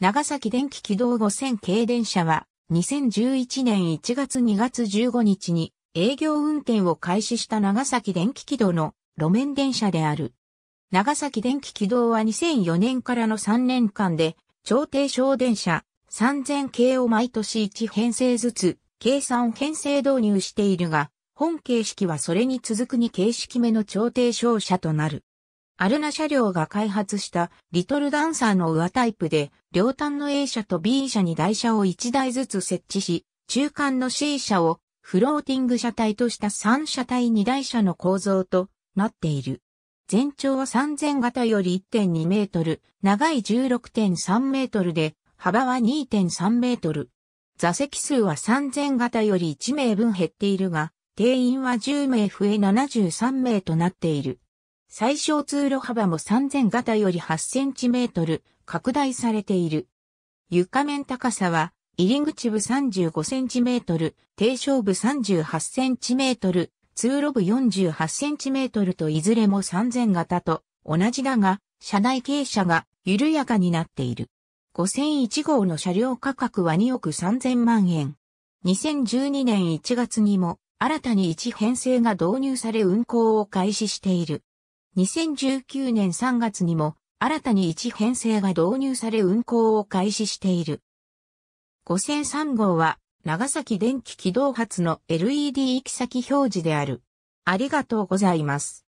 長崎電気軌道5000系電車は、2011年1月2月15日に営業運転を開始した長崎電気軌道の路面電車である。長崎電気軌道は2004年からの3年間で、超低小電車3000系を毎年1編成ずつ、計算編成導入しているが、本形式はそれに続く2形式目の超低小車となる。アルナ車両が開発したリトルダンサーの上タイプで、両端の A 車と B 車に台車を1台ずつ設置し、中間の C 車をフローティング車体とした3車体2台車の構造となっている。全長は3000型より1.2メートル、長い16.3メートルで、幅は2.3メートル。座席数は3000型より1名分減っているが、定員は10名増え73名となっている。最小通路幅も3000型より8センチメートル拡大されている。床面高さは入り口部35センチメートル、低床部38センチメートル、通路部48センチメートルといずれも3000型と同じだが、車内傾斜が緩やかになっている。5001号の車両価格は2億3000万円。2012年1月にも新たに1編成が導入され運行を開始している。2019年3月にも新たに1編成が導入され運行を開始している。5003号は長崎電気軌道発の LED 行き先表示である。ありがとうございます。